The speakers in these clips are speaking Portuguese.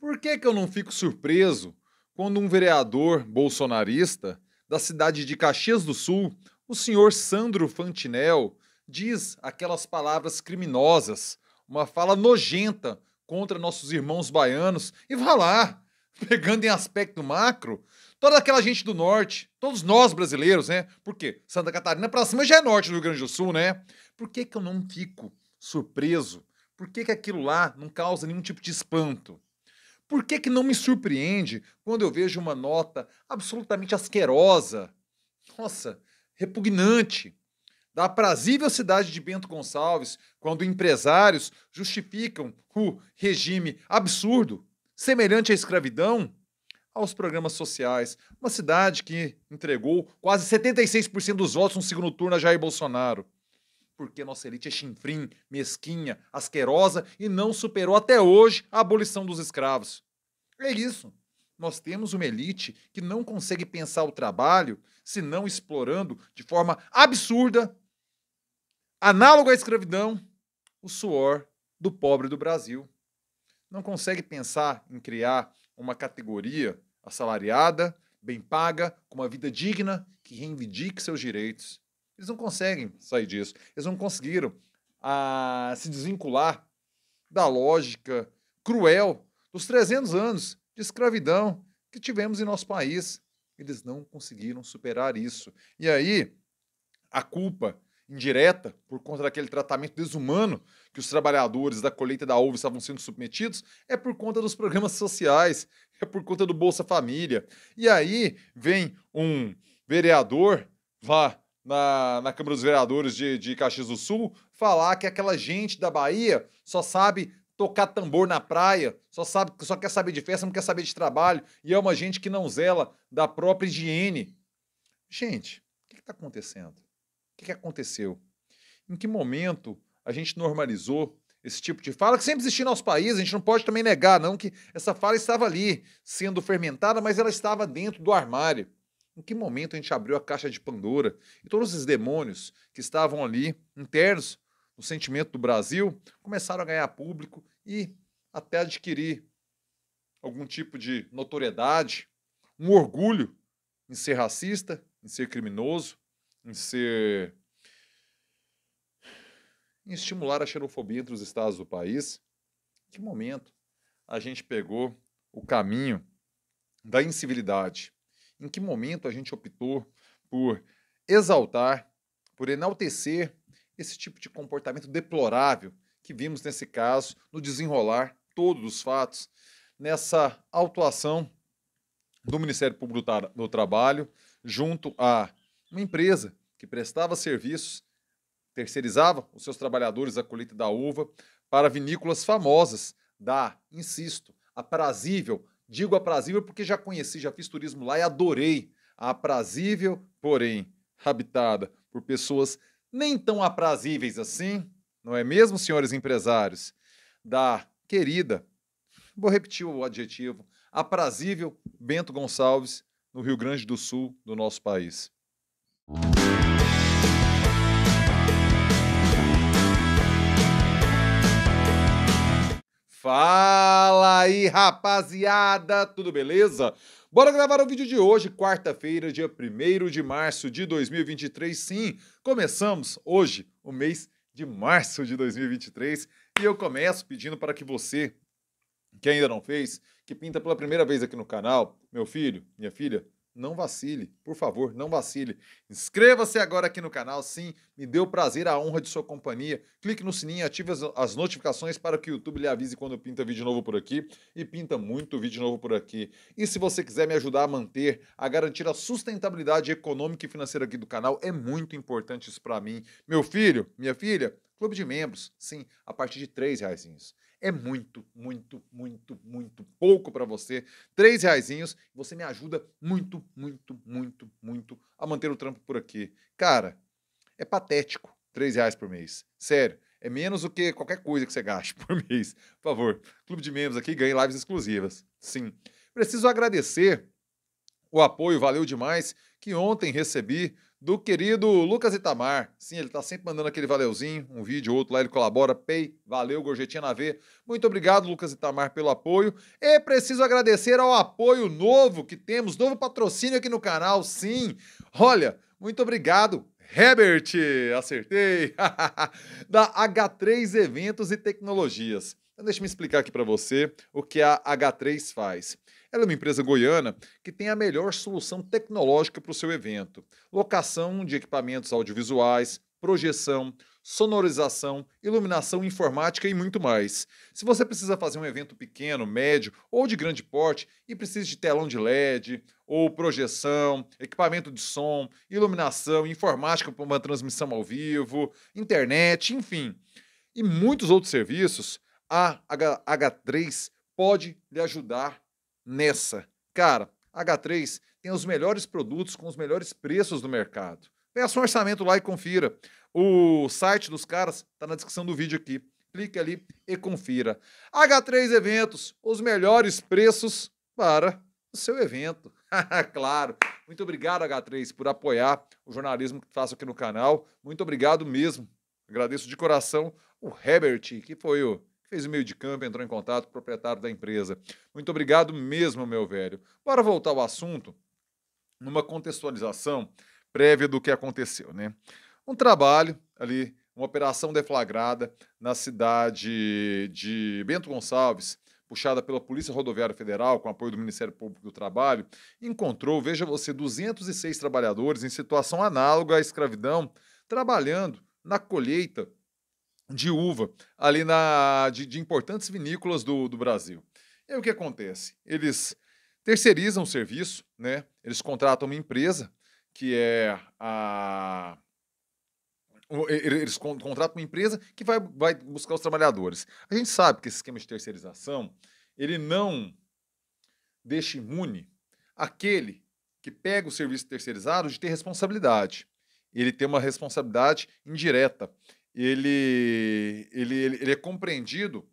Por que, que eu não fico surpreso quando um vereador bolsonarista da cidade de Caxias do Sul, o senhor Sandro Fantinel, diz aquelas palavras criminosas, uma fala nojenta contra nossos irmãos baianos e vá lá, pegando em aspecto macro, toda aquela gente do norte, todos nós brasileiros, né? Porque Santa Catarina pra cima já é norte do Rio Grande do Sul, né? Por que, que eu não fico surpreso? Por que, que aquilo lá não causa nenhum tipo de espanto? Por que, que não me surpreende quando eu vejo uma nota absolutamente asquerosa, nossa, repugnante, da aprazível cidade de Bento Gonçalves, quando empresários justificam o regime absurdo, semelhante à escravidão, aos programas sociais? Uma cidade que entregou quase 76% dos votos no segundo turno a Jair Bolsonaro porque nossa elite é chinfrim, mesquinha, asquerosa e não superou até hoje a abolição dos escravos. É isso. Nós temos uma elite que não consegue pensar o trabalho se não explorando de forma absurda, análoga à escravidão, o suor do pobre do Brasil. Não consegue pensar em criar uma categoria assalariada, bem paga, com uma vida digna, que reivindique seus direitos. Eles não conseguem sair disso. Eles não conseguiram a, ah, se desvincular da lógica cruel dos 300 anos de escravidão que tivemos em nosso país. Eles não conseguiram superar isso. E aí, a culpa indireta por conta daquele tratamento desumano que os trabalhadores da colheita da uva estavam sendo submetidos é por conta dos programas sociais, é por conta do Bolsa Família. E aí vem um vereador lá na, na Câmara dos Vereadores de, de Caxias do Sul falar que aquela gente da Bahia só sabe tocar tambor na praia, só sabe, só quer saber de festa, não quer saber de trabalho, e é uma gente que não zela da própria higiene. Gente, o que está acontecendo? O que, que aconteceu? Em que momento a gente normalizou esse tipo de fala que sempre existia no nosso país, a gente não pode também negar, não, que essa fala estava ali, sendo fermentada, mas ela estava dentro do armário. Em que momento a gente abriu a caixa de Pandora e todos esses demônios que estavam ali internos no sentimento do Brasil começaram a ganhar público e até adquirir algum tipo de notoriedade, um orgulho em ser racista, em ser criminoso, em ser. em estimular a xenofobia entre os estados do país. Em que momento a gente pegou o caminho da incivilidade? em que momento a gente optou por exaltar, por enaltecer esse tipo de comportamento deplorável que vimos nesse caso, no desenrolar todos os fatos, nessa autuação do Ministério Público do Trabalho junto a uma empresa que prestava serviços, terceirizava os seus trabalhadores a colheita da uva para vinícolas famosas da, insisto, aprazível Digo aprazível porque já conheci, já fiz turismo lá e adorei. a Aprazível, porém, habitada por pessoas nem tão aprazíveis assim, não é mesmo, senhores empresários? Da querida, vou repetir o adjetivo, aprazível Bento Gonçalves, no Rio Grande do Sul do nosso país. Fala aí, rapaziada! Tudo beleza? Bora gravar o vídeo de hoje, quarta-feira, dia 1 de março de 2023. Sim, começamos hoje o mês de março de 2023 e eu começo pedindo para que você, que ainda não fez, que pinta pela primeira vez aqui no canal, meu filho, minha filha, não vacile, por favor, não vacile. Inscreva-se agora aqui no canal, sim, me deu prazer, a honra de sua companhia. Clique no sininho, ative as, as notificações para que o YouTube lhe avise quando pinta vídeo novo por aqui e pinta muito vídeo novo por aqui. E se você quiser me ajudar a manter, a garantir a sustentabilidade econômica e financeira aqui do canal, é muito importante isso para mim. Meu filho, minha filha, clube de membros, sim, a partir de três reais é muito, muito, muito, muito pouco para você. Três reaisinhos, você me ajuda muito, muito, muito, muito a manter o trampo por aqui. Cara, é patético três reais por mês. Sério. É menos do que qualquer coisa que você gaste por mês. Por favor, clube de membros aqui ganhe lives exclusivas. Sim. Preciso agradecer o apoio, valeu demais, que ontem recebi do querido Lucas Itamar. Sim, ele está sempre mandando aquele valeuzinho, um vídeo, outro lá, ele colabora. Pay, valeu, Gorjetinha na V. Muito obrigado, Lucas Itamar, pelo apoio. E preciso agradecer ao apoio novo que temos, novo patrocínio aqui no canal, sim. Olha, muito obrigado. Herbert, acertei! da H3 Eventos e Tecnologias. Então, deixa eu explicar aqui para você o que a H3 faz. Ela é uma empresa goiana que tem a melhor solução tecnológica para o seu evento: locação de equipamentos audiovisuais, projeção, sonorização, iluminação informática e muito mais. Se você precisa fazer um evento pequeno, médio ou de grande porte e precisa de telão de LED, ou projeção, equipamento de som, iluminação, informática para uma transmissão ao vivo, internet, enfim, e muitos outros serviços, a H3 pode lhe ajudar nessa. Cara, H3 tem os melhores produtos com os melhores preços do mercado. Peça um orçamento lá e confira. O site dos caras está na descrição do vídeo aqui. Clique ali e confira. H3 Eventos, os melhores preços para o seu evento. claro. Muito obrigado, H3, por apoiar o jornalismo que faço aqui no canal. Muito obrigado mesmo. Agradeço de coração o Herbert, que foi o fez o meio de campo, entrou em contato com o proprietário da empresa. Muito obrigado mesmo, meu velho. Para voltar ao assunto, numa contextualização prévia do que aconteceu, né? Um trabalho ali, uma operação deflagrada na cidade de Bento Gonçalves, puxada pela Polícia Rodoviária Federal, com apoio do Ministério Público do Trabalho, encontrou, veja você, 206 trabalhadores em situação análoga à escravidão, trabalhando na colheita de uva ali na de, de importantes vinícolas do, do Brasil. E aí o que acontece? Eles terceirizam o serviço, né? Eles contratam uma empresa que é a eles contratam uma empresa que vai, vai buscar os trabalhadores. A gente sabe que esse esquema de terceirização ele não deixa imune aquele que pega o serviço terceirizado de ter responsabilidade. Ele tem uma responsabilidade indireta ele, ele, ele, ele é compreendido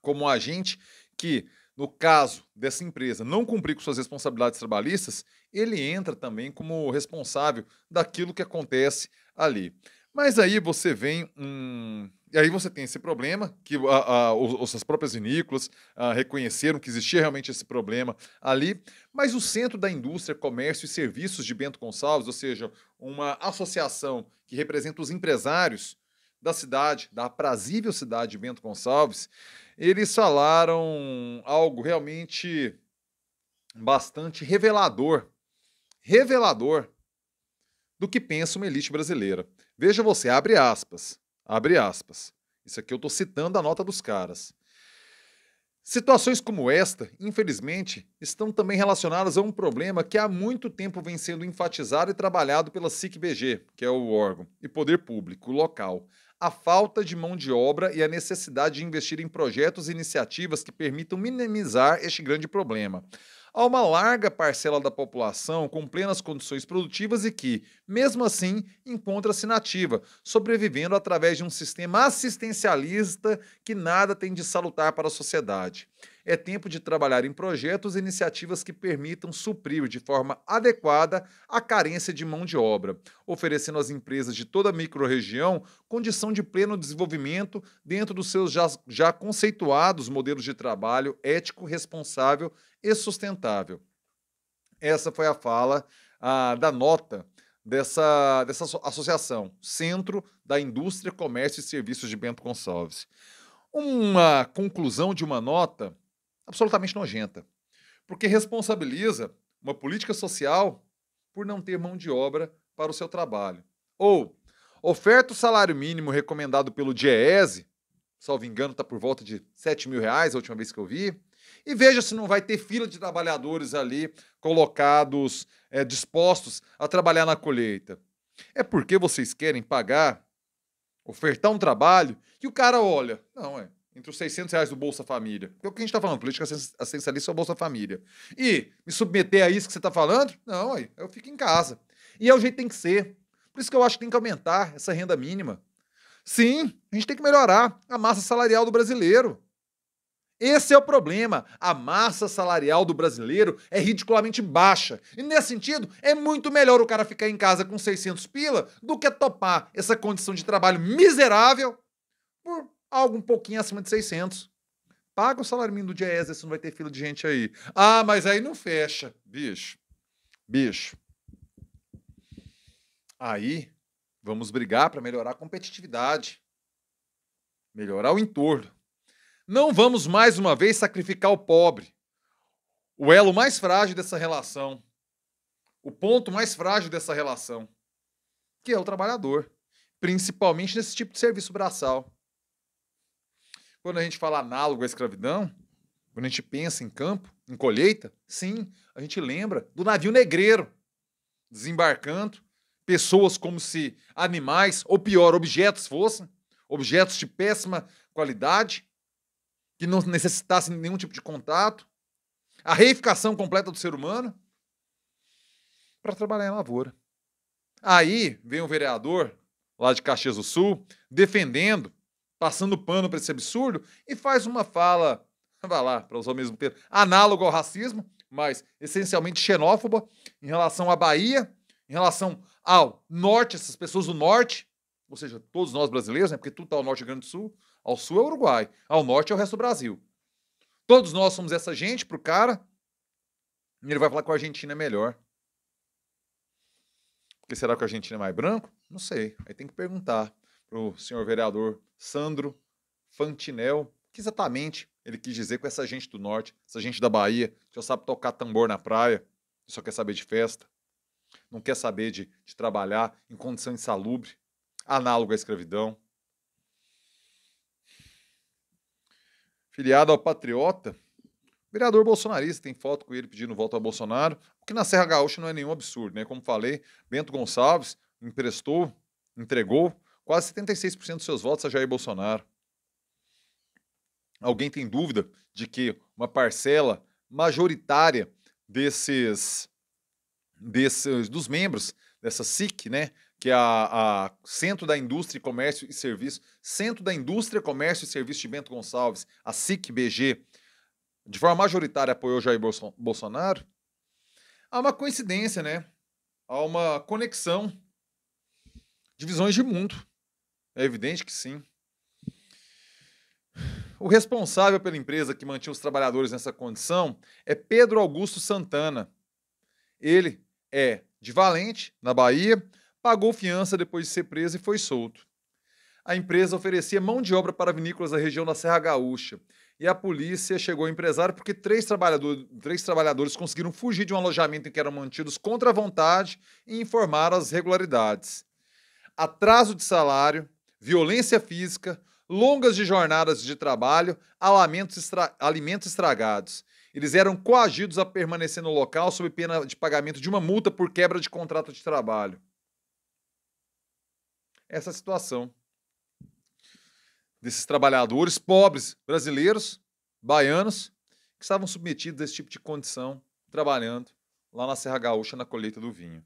como um agente que, no caso dessa empresa não cumprir com suas responsabilidades trabalhistas, ele entra também como responsável daquilo que acontece ali. Mas aí você vem um. E aí você tem esse problema, que os, as próprias vinícolas a, ah, reconheceram que existia realmente esse problema ali, mas o Centro da Indústria, Comércio e Serviços de Bento Gonçalves, ou seja, uma associação que representa os empresários da cidade, da aprazível cidade de Bento Gonçalves, eles falaram algo realmente bastante revelador. Revelador do que pensa uma elite brasileira. Veja você, abre aspas, abre aspas. Isso aqui eu estou citando a nota dos caras. Situações como esta, infelizmente, estão também relacionadas a um problema que há muito tempo vem sendo enfatizado e trabalhado pela SICBG, que é o órgão, e poder público local, a falta de mão de obra e a necessidade de investir em projetos e iniciativas que permitam minimizar este grande problema a uma larga parcela da população com plenas condições produtivas e que, mesmo assim, encontra-se nativa, sobrevivendo através de um sistema assistencialista que nada tem de salutar para a sociedade é tempo de trabalhar em projetos e iniciativas que permitam suprir de forma adequada a carência de mão de obra, oferecendo às empresas de toda a microrregião condição de pleno desenvolvimento dentro dos seus já, já conceituados modelos de trabalho ético, responsável e sustentável. Essa foi a fala da nota dessa, dessa associação, Centro da Indústria, Comércio e Serviços de Bento Gonçalves. Uma conclusão de uma nota absolutamente nojenta, porque responsabiliza uma política social por não ter mão de obra para o seu trabalho. Ou oferta o salário mínimo recomendado pelo DIEESE, salvo engano, está por volta de 7 mil reais a última vez que eu vi, e veja se não vai ter fila de trabalhadores ali colocados, é, dispostos a trabalhar na colheita. É porque vocês querem pagar, ofertar um trabalho, que o cara olha, não, é, entre os 600 reais do Bolsa Família. Porque o que a gente está falando? Política assistencialista é o Bolsa Família. E me submeter a isso que você está falando? Não, aí eu fico em casa. E é o jeito que tem que ser. Por isso que eu acho que tem que aumentar essa renda mínima. Sim, a gente tem que melhorar a massa salarial do brasileiro. Esse é o problema. A massa salarial do brasileiro é ridiculamente baixa. E nesse sentido, é muito melhor o cara ficar em casa com 600 pila do que topar essa condição de trabalho miserável por algo um pouquinho acima de 600. Paga o salário mínimo do Diese, você não vai ter fila de gente aí. Ah, mas aí não fecha. Bicho, bicho. Aí vamos brigar para melhorar a competitividade, melhorar o entorno. Não vamos mais uma vez sacrificar o pobre, o elo mais frágil dessa relação, o ponto mais frágil dessa relação, que é o trabalhador, principalmente nesse tipo de serviço braçal. Quando a gente fala análogo à escravidão, quando a gente pensa em campo, em colheita, sim, a gente lembra do navio negreiro desembarcando, pessoas como se animais, ou pior, objetos fossem, objetos de péssima qualidade, que não necessitassem de nenhum tipo de contato, a reificação completa do ser humano, para trabalhar em lavoura. Aí vem um vereador lá de Caxias do Sul defendendo passando pano para esse absurdo, e faz uma fala, vai lá, para usar o mesmo termo, análogo ao racismo, mas essencialmente xenófoba, em relação à Bahia, em relação ao norte, essas pessoas do norte, ou seja, todos nós brasileiros, né, porque tudo está ao norte do Grande do Sul, ao sul é o Uruguai, ao norte é o resto do Brasil. Todos nós somos essa gente para o cara, e ele vai falar que a Argentina é melhor. Porque será que a Argentina é mais branco? Não sei, aí tem que perguntar para o senhor vereador Sandro Fantinel, que exatamente ele quis dizer com essa gente do norte, essa gente da Bahia, que só sabe tocar tambor na praia, só quer saber de festa, não quer saber de, de trabalhar em condição insalubre, análogo à escravidão. Filiado ao Patriota, vereador bolsonarista, tem foto com ele pedindo voto ao Bolsonaro, o que na Serra Gaúcha não é nenhum absurdo, né? Como falei, Bento Gonçalves emprestou, entregou Quase 76% dos seus votos a Jair Bolsonaro. Alguém tem dúvida de que uma parcela majoritária desses, desses dos membros dessa SIC, né, que é a, a, Centro da Indústria, Comércio e Serviço, Centro da Indústria, Comércio e Serviço de Bento Gonçalves, a SIC-BG, de forma majoritária apoiou Jair Bolsonaro, há uma coincidência, né? Há uma conexão de visões de mundo. É evidente que sim. O responsável pela empresa que mantinha os trabalhadores nessa condição é Pedro Augusto Santana. Ele é de Valente, na Bahia, pagou fiança depois de ser preso e foi solto. A empresa oferecia mão de obra para vinícolas da região da Serra Gaúcha e a polícia chegou ao empresário porque três, trabalhador, três trabalhadores conseguiram fugir de um alojamento em que eram mantidos contra a vontade e informaram as irregularidades. Atraso de salário, violência física, longas de jornadas de trabalho, alimentos, alimentos estragados. Eles eram coagidos a permanecer no local sob pena de pagamento de uma multa por quebra de contrato de trabalho. Essa situação desses trabalhadores pobres brasileiros, baianos, que estavam submetidos a esse tipo de condição trabalhando lá na Serra Gaúcha na colheita do vinho.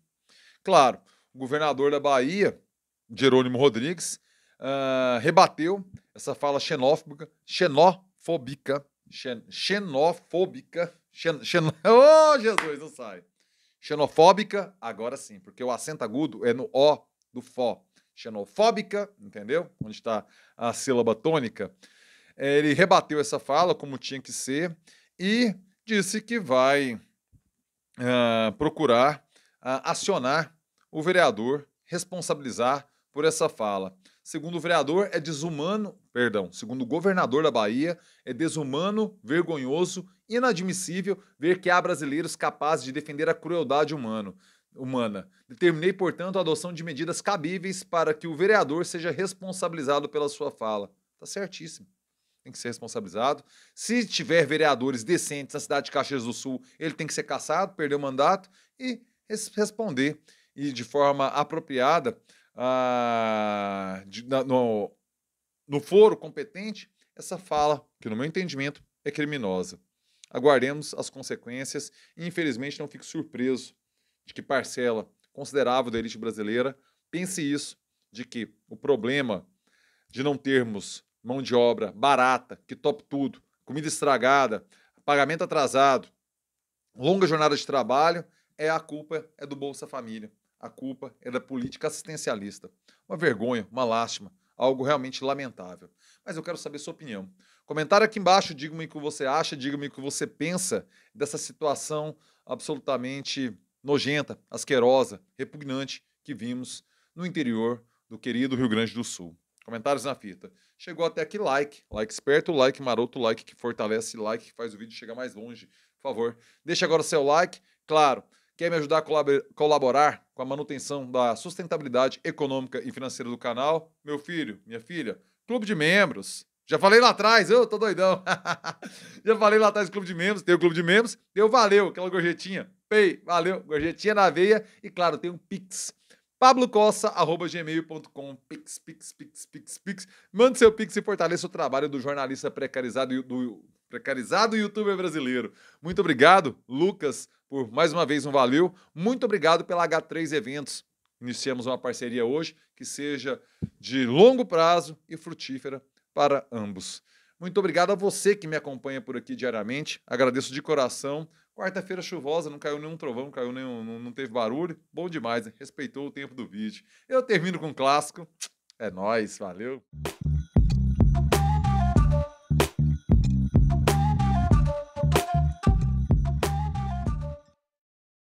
Claro, o governador da Bahia, Jerônimo Rodrigues, uh, rebateu essa fala xenófoba, xenofóbica, xen, xenofóbica, xen, xen, oh Jesus, não sai. Xenofóbica, agora sim, porque o acento agudo é no O do Fó. Xenofóbica, entendeu? Onde está a sílaba tônica. É, ele rebateu essa fala como tinha que ser e disse que vai uh, procurar uh, acionar o vereador, responsabilizar por essa fala. Segundo o vereador, é desumano, perdão, segundo o governador da Bahia, é desumano, vergonhoso, inadmissível ver que há brasileiros capazes de defender a crueldade humano, humana. Determinei, portanto, a adoção de medidas cabíveis para que o vereador seja responsabilizado pela sua fala. Tá certíssimo tem que ser responsabilizado. Se tiver vereadores decentes na cidade de Caxias do Sul, ele tem que ser caçado, perder o mandato e responder e de forma apropriada ah, de, na, no, no foro competente, essa fala, que no meu entendimento é criminosa. Aguardemos as consequências e, infelizmente, não fico surpreso de que parcela considerável da elite brasileira pense isso, de que o problema de não termos mão de obra barata, que top tudo, comida estragada, pagamento atrasado, longa jornada de trabalho, é a culpa é do Bolsa Família. A culpa é da política assistencialista. Uma vergonha, uma lástima, algo realmente lamentável. Mas eu quero saber sua opinião. Comentário aqui embaixo, diga-me o que você acha, diga-me o que você pensa dessa situação absolutamente nojenta, asquerosa, repugnante que vimos no interior do querido Rio Grande do Sul. Comentários na fita. Chegou até aqui, like. Like esperto, like maroto, like que fortalece, like que faz o vídeo chegar mais longe. Por favor, deixe agora o seu like. Claro, Quer me ajudar a colaborar com a manutenção da sustentabilidade econômica e financeira do canal? Meu filho, minha filha, clube de membros. Já falei lá atrás, eu tô doidão. Já falei lá atrás clube de membros, tem o clube de membros, Deu valeu, aquela gorjetinha. Pei, valeu, gorjetinha na veia e claro, tem um Pix. pablocossa@gmail.com. Pix, pix, pix, pix, pix. Mande seu pix e fortaleça o trabalho do jornalista precarizado e do precarizado youtuber brasileiro. Muito obrigado, Lucas, por mais uma vez um valeu. Muito obrigado pela H3 Eventos. Iniciamos uma parceria hoje que seja de longo prazo e frutífera para ambos. Muito obrigado a você que me acompanha por aqui diariamente. Agradeço de coração. Quarta-feira chuvosa, não caiu nenhum trovão, não caiu nenhum, não, não teve barulho. Bom demais, né? respeitou o tempo do vídeo. Eu termino com um clássico. É nós, valeu.